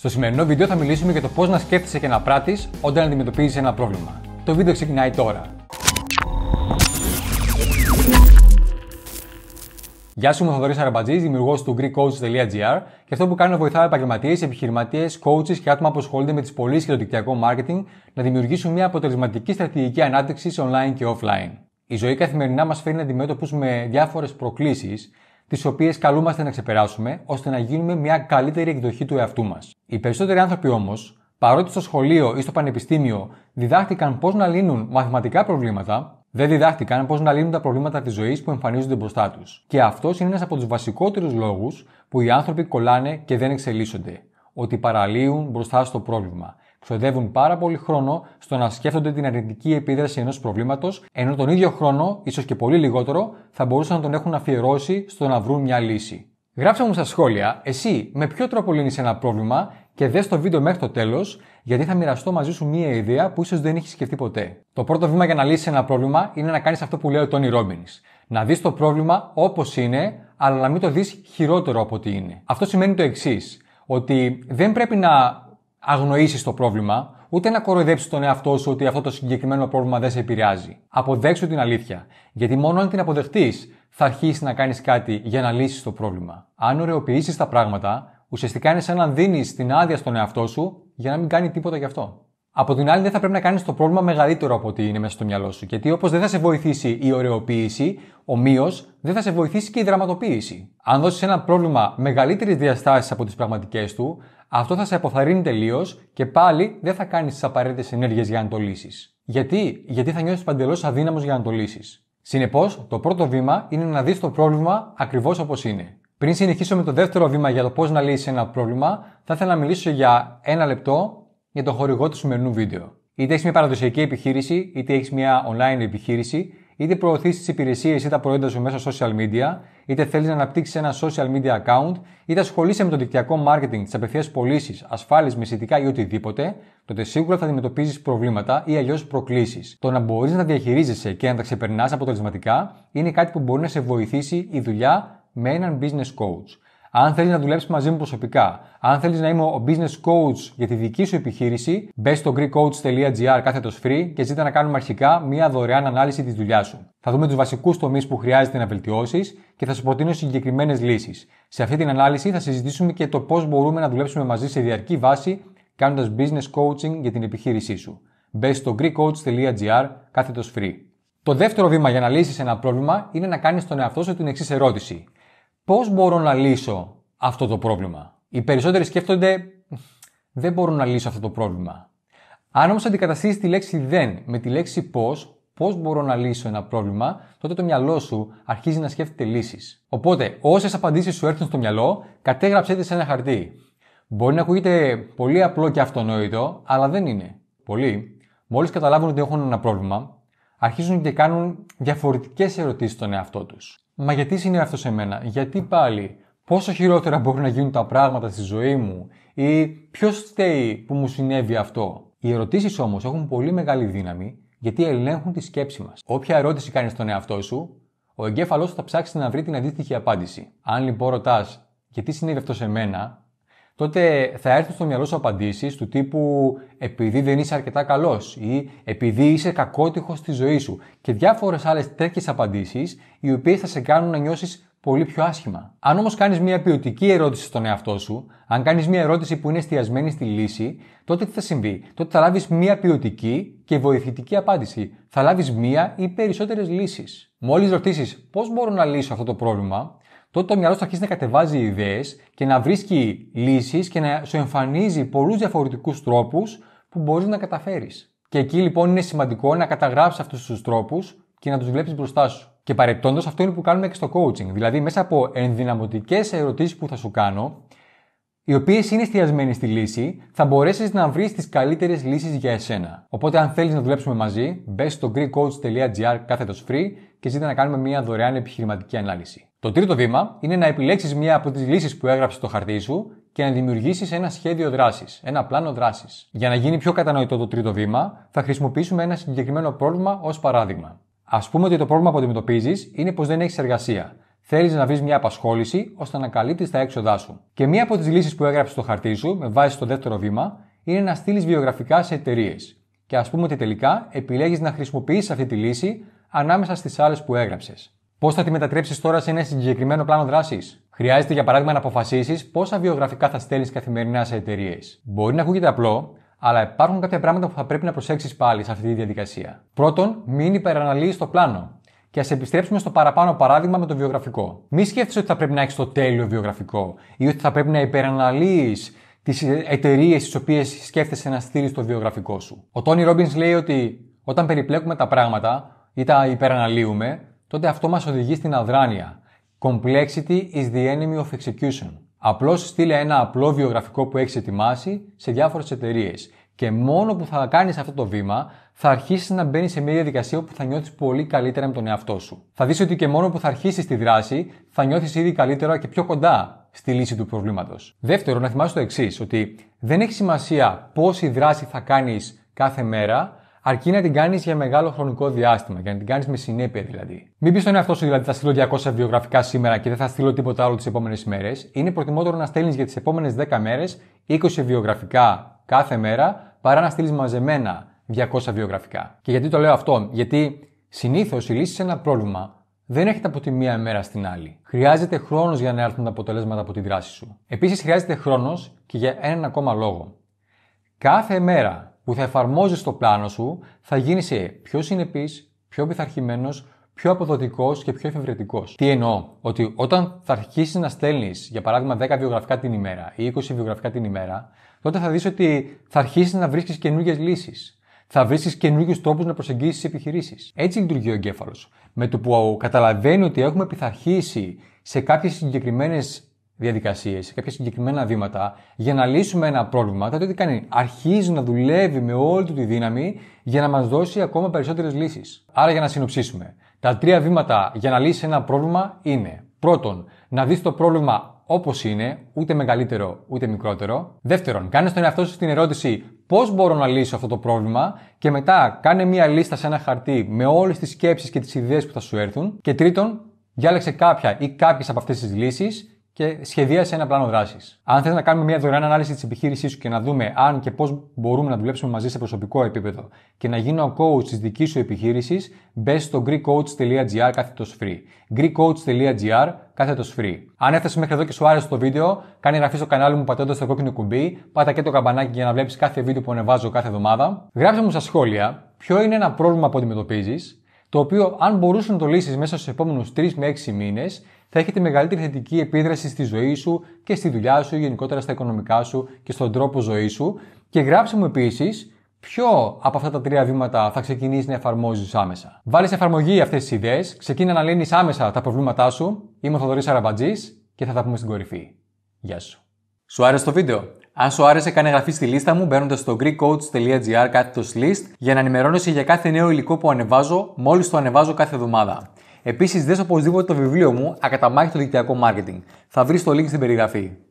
Στο σημερινό βίντεο θα μιλήσουμε για το πώς να σκέφτεσαι και να πράττεις όταν αντιμετωπίζεις ένα πρόβλημα. Το βίντεο ξεκινάει τώρα. Γεια σου, είμαι ο Θοδωρή Αραμπατζής, δημιουργός του GreekCoach.gr και αυτό που κάνω είναι βοηθάω επαγγελματίες, επιχειρηματίες, coaches και άτομα που ασχολούνται με τις πωλήσει και το δικτυακό marketing να δημιουργήσουν μια αποτελεσματική στρατηγική ανάπτυξη online και offline. Η ζωή καθημερινά μας φέρνει να αντιμέτωπους με διάφορες προκλήσεις τις οποίες καλούμαστε να ξεπεράσουμε ώστε να γίνουμε μια καλύτερη εκδοχή του εαυτού μας. Οι περισσότεροι άνθρωποι όμως, παρότι στο σχολείο ή στο πανεπιστήμιο διδάχτηκαν πώς να λύνουν μαθηματικά προβλήματα, δεν διδάχτηκαν πώς να λύνουν τα προβλήματα της ζωής που εμφανίζονται μπροστά τους. Και αυτός είναι ένας από τους βασικότερους λόγους που οι άνθρωποι κολλάνε και δεν εξελίσσονται. Ότι παραλύουν μπροστά στο πρόβλημα. Ξοδεύουν πάρα πολύ χρόνο στο να σκέφτονται την αρνητική επίδραση ενός προβλήματος, ενώ τον ίδιο χρόνο, ίσως και πολύ λιγότερο, θα μπορούσαν να τον έχουν αφιερώσει στο να βρουν μια λύση. Γράψτε μου στα σχόλια εσύ με ποιο τρόπο λύνεις ένα πρόβλημα και δες το βίντεο μέχρι το τέλος, γιατί θα μοιραστώ μαζί σου μία ιδέα που ίσως δεν έχεις σκεφτεί ποτέ. Το πρώτο βήμα για να λύσεις ένα πρόβλημα είναι να κάνεις αυτό που λέει ο Τόνι Ρόμπιν. Να δεις το πρόβλημα όπως είναι, αλλά να μην το δεις χειρότερο από ό,τι είναι. Αυτό σημαίνει το εξής. Ότι δεν πρέπει να αγνοήσεις το πρόβλημα, ούτε να κοροϊδέψεις τον εαυτό σου ότι αυτό το συγκεκριμένο πρόβλημα δεν σε επηρεάζει. Αποδέξου την αλήθεια. Γιατί μόνο αν την αποδεχτείς, θα αρχίσεις να κάνεις κάτι για να λύσεις το πρόβλημα. Αν ωρεοποιήσεις τα πράγματα, ουσιαστικά είναι σαν να δίνεις την άδεια στον εαυτό σου για να μην κάνει τίποτα γι' αυτό. Από την άλλη, δεν θα πρέπει να κάνεις το πρόβλημα μεγαλύτερο από ότι είναι μέσα στο μυαλό σου. Γιατί όπως δεν θα σε βοηθήσει η ωρεοποίηση, Ομοίω, δεν θα σε βοηθήσει και η δραματοποίηση. Αν δώσεις ένα πρόβλημα μεγαλύτερης διαστάση από τις πραγματικές του, αυτό θα σε αποθαρρύνει τελείως και πάλι δεν θα κάνεις τις απαραίτητες ενέργειες για να το λύσεις. Γιατί? Γιατί θα νιώσεις παντελώς αδύναμος για να το λύσεις. Συνεπώς, το πρώτο βήμα είναι να δεις το πρόβλημα ακριβώς όπως είναι. Πριν συνεχίσω με το δεύτερο βήμα για το πώς να λύσεις ένα πρόβλημα, θα ήθελα να μιλήσω για ένα λεπτό για το χορηγό του σημερινού βίντεο. Είτε έχεις μια παραδοσιακή επιχείρηση, είτε έχεις μια online επιχείρηση, είτε προωθείς τις υπηρεσίες ή τα προϊόντα σου μέσα social media, είτε θέλεις να αναπτύξεις ένα social media account, είτε ασχολείσαι με το δικτυακό marketing, τις απευθείας πωλήσεις, ασφάλειες, μεσητικά ή οτιδήποτε, τότε σίγουρα θα αντιμετωπίζεις προβλήματα ή αλλιώς προκλήσεις. Το να μπορείς να τα διαχειρίζεσαι και να τα ξεπερνάς αποτελεσματικά είναι κάτι που μπορεί να σε βοηθήσει η δουλειά με έναν business coach. Αν θέλεις να δουλέψεις μαζί μου προσωπικά, αν θέλεις να είμαι ο business coach για τη δική σου επιχείρηση, μπες στο greekcoach.gr κάθετος free και ζήτα να κάνουμε αρχικά μία δωρεάν ανάλυση της δουλειάς σου. Θα δούμε τους βασικούς τομείς που χρειάζεται να βελτιώσεις και θα σου προτείνω συγκεκριμένες λύσεις. Σε αυτή την ανάλυση θα συζητήσουμε και το πώς μπορούμε να δουλέψουμε μαζί σε διαρκή βάση κάνοντας business coaching για την επιχείρησή σου. Μπες στο greekcoach.gr κάθετος free. Το δεύτερο βήμα για να λύσεις ένα πρόβλημα είναι να κάνεις τον εαυτό σου την εξής ερώτηση. Πώς μπορώ να λύσω αυτό το πρόβλημα. Οι περισσότεροι σκέφτονται δεν μπορώ να λύσω αυτό το πρόβλημα. Αν όμως αντικαταστήσεις τη λέξη δεν με τη λέξη πώς, πώς μπορώ να λύσω ένα πρόβλημα, τότε το μυαλό σου αρχίζει να σκέφτεται λύσεις. Οπότε, όσες απαντήσεις σου έρθουν στο μυαλό, κατέγραψέ τις σε ένα χαρτί. Μπορεί να ακούγεται πολύ απλό και αυτονόητο, αλλά δεν είναι. Πολλοί, μόλις καταλάβουν ότι έχουν ένα πρόβλημα, αρχίζουν και κάνουν διαφορετικές ερωτήσεις στον εαυτό τους. Μα γιατί συνέβη αυτό σε μένα, γιατί πάλι, πόσο χειρότερα μπορούν να γίνουν τα πράγματα στη ζωή μου ή ποιος φταίει που μου συνέβη αυτό. Οι ερωτήσεις όμως έχουν πολύ μεγάλη δύναμη γιατί ελέγχουν τη σκέψη μας. Όποια ερώτηση κάνεις στον εαυτό σου, ο εγκέφαλός σου θα ψάξει να βρει την αντίστοιχη απάντηση. Αν λοιπόν ρωτάς γιατί συνέβη αυτό σε μένα, τότε θα έρθουν στο μυαλό σου απαντήσεις του τύπου επειδή δεν είσαι αρκετά καλός ή επειδή είσαι κακότυχος στη ζωή σου και διάφορες άλλες τέτοιες απαντήσεις οι οποίες θα σε κάνουν να νιώσεις πολύ πιο άσχημα. Αν όμως κάνεις μια ποιοτική ερώτηση στον εαυτό σου, αν κάνεις μια ερώτηση που είναι εστιασμένη στη λύση, τότε τι θα συμβεί. Τότε θα λάβεις μια ποιοτική και βοηθητική απάντηση. Θα λάβεις μία ή περισσότερες λύσεις. Μόλις ρωτήσεις πώς μπορώ να λύσω αυτό το πρόβλημα, τότε το μυαλό σου αρχίζει να κατεβάζει ιδέες και να βρίσκει λύσεις και να σου εμφανίζει πολλούς διαφορετικούς τρόπους που μπορείς να καταφέρεις. Και εκεί λοιπόν είναι σημαντικό να καταγράψεις αυτούς τους τρόπους και να τους βλέπεις μπροστά σου. Και παρεπτόντως αυτό είναι που κάνουμε και στο coaching. Δηλαδή μέσα από ενδυναμωτικές ερωτήσεις που θα σου κάνω, οι οποίες είναι εστιασμένες στη λύση, θα μπορέσεις να βρεις τις καλύτερες λύσεις για εσένα. Οπότε, αν θέλεις να δουλέψουμε μαζί, μπες στο GreekCoach.gr κάθετος free και ζήτα να κάνουμε μια δωρεάν επιχειρηματική ανάλυση. Το τρίτο βήμα είναι να επιλέξεις μία από τις λύσεις που έγραψες στο χαρτί σου και να δημιουργήσεις ένα σχέδιο δράσης, ένα πλάνο δράσης. Για να γίνει πιο κατανοητό το τρίτο βήμα, θα χρησιμοποιήσουμε ένα συγκεκριμένο πρόβλημα ως παράδειγμα. Ας πούμε ότι το πρόβλημα που αντιμετωπίζεις είναι πως δεν έχεις εργασία. Θέλεις να βρεις μια απασχόληση ώστε να καλύπτεις τα έξοδά σου. Και μία από τις λύσεις που έγραψες στο χαρτί σου, με βάση το δεύτερο βήμα, είναι να στείλεις βιογραφικά σε εταιρείες. Και ας πούμε ότι τελικά επιλέγεις να χρησιμοποιήσεις αυτή τη λύση ανάμεσα στις άλλες που έγραψες. Πώς θα τη μετατρέψεις τώρα σε ένα συγκεκριμένο πλάνο δράσης. Χρειάζεται για παράδειγμα να αποφασίσεις πόσα βιογραφικά θα στέλνεις καθημερινά σε εταιρείες. Μπορεί να ακούγεται απλό, αλλά υπάρχουν κάποια πράγματα που θα πρέπει να προσέξεις πάλι σε αυτή τη διαδικασία. Πρώτον, μην υπεραναλύεις το πλάνο. Και ας επιστρέψουμε στο παραπάνω παράδειγμα με το βιογραφικό. Μην σκέφτεσαι ότι θα πρέπει να έχεις το τέλειο βιογραφικό ή ότι θα πρέπει να υπεραναλύεις τις εταιρείες τις οποίες σκέφτεσαι να στείλεις το βιογραφικό σου. Ο Τόνι Ρόμπιν λέει ότι όταν περιπλέκουμε τα πράγματα ή τα υπεραναλύουμε, τότε αυτό μας οδηγεί στην αδράνεια. Complexity is the enemy of execution. Απλώς στείλε ένα απλό βιογραφικό που έχεις ετοιμάσει σε διάφορες εταιρείες. Και μόνο που θα κάνεις αυτό το βήμα, θα αρχίσεις να μπαίνεις σε μια διαδικασία που θα νιώθεις πολύ καλύτερα με τον εαυτό σου. Θα δεις ότι και μόνο που θα αρχίσεις τη δράση, θα νιώθεις ήδη καλύτερα και πιο κοντά στη λύση του προβλήματος. Δεύτερο, να θυμάσαι το εξής ότι δεν έχει σημασία πόση δράση θα κάνεις κάθε μέρα, αρκεί να την κάνεις για μεγάλο χρονικό διάστημα για να την κάνεις με συνέπεια δηλαδή. Μην πεις στον εαυτό σου δηλαδή θα στείλω 200 βιογραφικά σήμερα και δεν θα στείλω τίποτα άλλο τις επόμενες μέρες, Είναι προτιμότερο να στέλνεις για τις επόμενες 10 μέρε 20 βιογραφικά κάθε μέρα παρά να στείλεις μαζεμένα 200 βιογραφικά. Και γιατί το λέω αυτό, Γιατί συνήθως η λύση σε ένα πρόβλημα δεν έρχεται από τη μία μέρα στην άλλη. Χρειάζεται χρόνος για να έρθουν τα αποτελέσματα από τη δράση σου. Επίσης, χρειάζεται χρόνος και για έναν ακόμα λόγο. Κάθε μέρα που θα εφαρμόζεις στο πλάνο σου θα γίνεις σε πιο συνεπής, πιο πειθαρχημένος, πιο αποδοτικός και πιο εφευρετικός. Τι εννοώ, ότι όταν θα αρχίσεις να στέλνεις, για παράδειγμα, 10 βιογραφικά την ημέρα ή 20 βιογραφικά την ημέρα, τότε θα δεις ότι θα αρχίσεις να βρίσκεις καινούργιες λύσεις. Θα βρίσκεις καινούργιους τρόπους να προσεγγίσεις επιχειρήσεις. Έτσι λειτουργεί ο εγκέφαλος. Με το που καταλαβαίνει ότι έχουμε πειθαρχήσει σε κάποιες συγκεκριμένες διαδικασίες, σε κάποια συγκεκριμένα βήματα για να λύσουμε ένα πρόβλημα, τότε τι κάνει. Αρχίζει να δουλεύει με όλη του τη δύναμη για να μας δώσει ακόμα περισσότερες λύσεις. Άρα, για να συνοψίσουμε, τα τρία βήματα για να λύσει ένα πρόβλημα είναι πρώτον, να δεις το πρόβλημα όπως είναι, ούτε μεγαλύτερο ούτε μικρότερο. Δεύτερον, κάνε τον εαυτό σου την ερώτηση πώς μπορώ να λύσω αυτό το πρόβλημα και μετά κάνε μία λίστα σε ένα χαρτί με όλες τις σκέψεις και τις ιδέες που θα σου έρθουν. Και τρίτον, διάλεξε κάποια ή κάποιες από αυτές τις λύσεις και σχεδίασε ένα πλάνο δράσης. Αν θες να κάνουμε μια δωρεάν ανάλυση της επιχείρησής σου και να δούμε αν και πώς μπορούμε να δουλέψουμε μαζί σε προσωπικό επίπεδο και να γίνω coach της δικής σου επιχείρησης, μπε στο greekcoach.gr κάθετος free. greekcoach.gr κάθετος free. Αν έφτασες μέχρι εδώ και σου άρεσε το βίντεο, κάνε εγγραφή στο κανάλι μου πατώντας το κόκκινο κουμπί, πάτα και το καμπανάκι για να βλέπεις κάθε βίντεο που ανεβάζω κάθε εβδομάδα. Γράψτε μου στα σχόλια ποιο είναι ένα πρόβλημα που αντιμετωπίζεις, το οποίο αν μπορούσες να το λύσεις μέσα στους επόμενους 3 με 6 μήνες θα έχει τη μεγαλύτερη θετική επίδραση στη ζωή σου και στη δουλειά σου, γενικότερα στα οικονομικά σου και στον τρόπο ζωής σου. Και γράψε μου επίσης ποιο από αυτά τα τρία βήματα θα ξεκινήσεις να εφαρμόζεις άμεσα. Βάλει εφαρμογή αυτές τις ιδέες, ξεκίνα να λύνεις άμεσα τα προβλήματά σου. Είμαι ο Θοδωρής Αραμπατζή και θα τα πούμε στην κορυφή. Γεια σου. Σου άρεσε το βίντεο. Αν σου άρεσε, κάνε εγγραφή στη λίστα μου μπαίνοντας στο greekcoach.gr κάθετος list για να ενημερώνεσαι για κάθε νέο υλικό που ανεβάζω μόλις το ανεβάζω κάθε εβδομάδα. Επίσης, δες οπωσδήποτε το βιβλίο μου Ακαταμάχητο Δικτυακό Μάρκετινγκ. Θα βρεις το link στην περιγραφή.